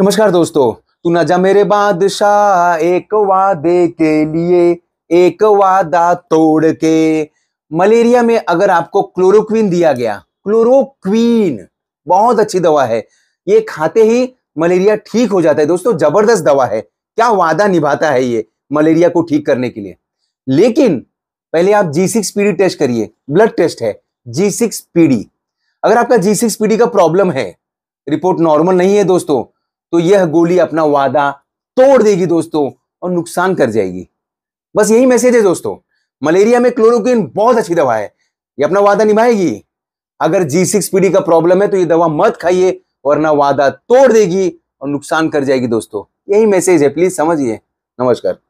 नमस्कार दोस्तों तू ना जा मेरे बादशाह एक वादे के लिए एक वादा तोड़ के मलेरिया में अगर आपको क्लोरोक्वीन दिया गया क्लोरोक्वीन बहुत अच्छी दवा है ये खाते ही मलेरिया ठीक हो जाता है दोस्तों जबरदस्त दवा है क्या वादा निभाता है ये मलेरिया को ठीक करने के लिए लेकिन पहले आप जी सिक्स पीडी टेस्ट करिए ब्लड टेस्ट है जी सिक्स पीडी अगर आपका जी सिक्स पीडी का प्रॉब्लम है रिपोर्ट नॉर्मल नहीं है दोस्तों तो यह गोली अपना वादा तोड़ देगी दोस्तों और नुकसान कर जाएगी बस यही मैसेज है दोस्तों मलेरिया में क्लोरोक्विन बहुत अच्छी दवा है यह अपना वादा निभाएगी अगर जी सिक्स पीडी का प्रॉब्लम है तो ये दवा मत खाइए वरना वादा तोड़ देगी और नुकसान कर जाएगी दोस्तों यही मैसेज है प्लीज समझिए नमस्कार